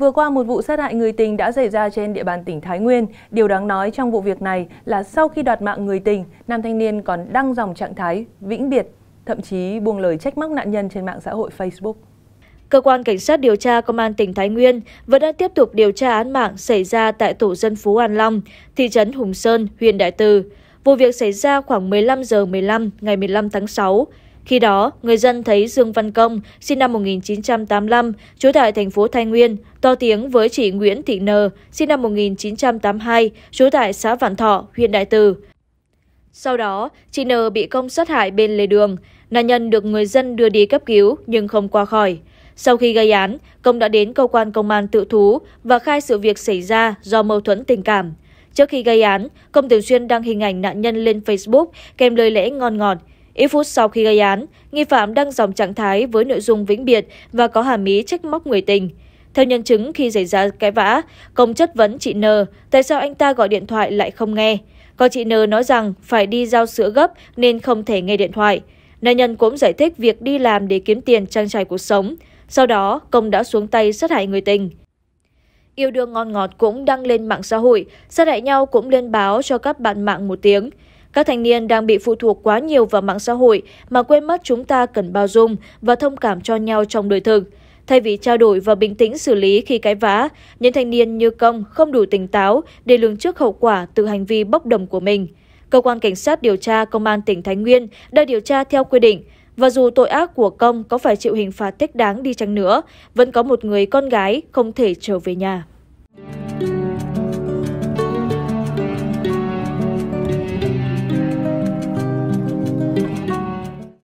Vừa qua, một vụ sát hại người tình đã xảy ra trên địa bàn tỉnh Thái Nguyên. Điều đáng nói trong vụ việc này là sau khi đoạt mạng người tình, nam thanh niên còn đăng dòng trạng thái vĩnh biệt, thậm chí buông lời trách móc nạn nhân trên mạng xã hội Facebook. Cơ quan Cảnh sát điều tra Công an tỉnh Thái Nguyên vẫn đang tiếp tục điều tra án mạng xảy ra tại tổ dân phố An Long, thị trấn Hùng Sơn, huyện Đại Từ. Vụ việc xảy ra khoảng 15 giờ 15 ngày 15 tháng 6. Khi đó, người dân thấy Dương Văn Công, sinh năm 1985, trú tại thành phố Thái Nguyên, to tiếng với chị Nguyễn Thị Nờ, sinh năm 1982, trú tại xã Vạn Thọ, huyện Đại Từ. Sau đó, chị Nờ bị công sát hại bên lề đường. Nạn nhân được người dân đưa đi cấp cứu nhưng không qua khỏi. Sau khi gây án, công đã đến cơ quan công an tự thú và khai sự việc xảy ra do mâu thuẫn tình cảm. Trước khi gây án, công thường xuyên đăng hình ảnh nạn nhân lên Facebook kèm lời lẽ ngon ngọt ít phút sau khi gây án nghi phạm đăng dòng trạng thái với nội dung vĩnh biệt và có hàm ý trách móc người tình theo nhân chứng khi xảy ra cái vã công chất vấn chị n tại sao anh ta gọi điện thoại lại không nghe còn chị n nói rằng phải đi giao sữa gấp nên không thể nghe điện thoại nạn nhân cũng giải thích việc đi làm để kiếm tiền trang trải cuộc sống sau đó công đã xuống tay sát hại người tình yêu đương ngon ngọt cũng đăng lên mạng xã hội, sát hại nhau cũng lên báo cho các bạn mạng một tiếng. Các thanh niên đang bị phụ thuộc quá nhiều vào mạng xã hội mà quên mất chúng ta cần bao dung và thông cảm cho nhau trong đời thực. Thay vì trao đổi và bình tĩnh xử lý khi cãi vã, những thanh niên như công không đủ tỉnh táo để lường trước hậu quả từ hành vi bốc đồng của mình. Cơ quan Cảnh sát điều tra Công an tỉnh Thái Nguyên đã điều tra theo quy định, và dù tội ác của công có phải chịu hình phạt thích đáng đi chăng nữa, vẫn có một người con gái không thể trở về nhà.